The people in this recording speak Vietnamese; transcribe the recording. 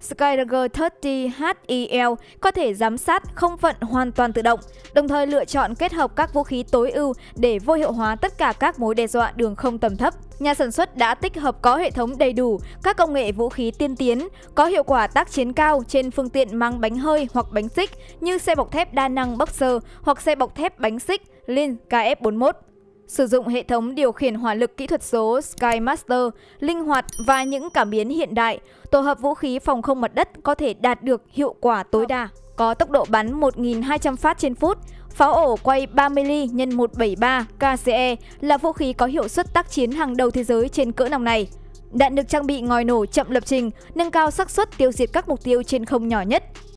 Skyranger 30 HEL có thể giám sát không phận hoàn toàn tự động, đồng thời lựa chọn kết hợp các vũ khí tối ưu để vô hiệu hóa tất cả các mối đe dọa đường không tầm thấp. Nhà sản xuất đã tích hợp có hệ thống đầy đủ các công nghệ vũ khí tiên tiến, có hiệu quả tác chiến cao trên phương tiện mang bánh hơi hoặc bánh xích như xe bọc thép đa năng Boxer hoặc xe bọc thép bánh xích Lin KF41. Sử dụng hệ thống điều khiển hỏa lực kỹ thuật số Skymaster, linh hoạt và những cảm biến hiện đại, tổ hợp vũ khí phòng không mặt đất có thể đạt được hiệu quả tối đa. Có tốc độ bắn 1.200 phát trên phút, pháo ổ quay 30mm x 173 KCE là vũ khí có hiệu suất tác chiến hàng đầu thế giới trên cỡ nòng này. Đạn được trang bị ngòi nổ chậm lập trình, nâng cao xác suất tiêu diệt các mục tiêu trên không nhỏ nhất.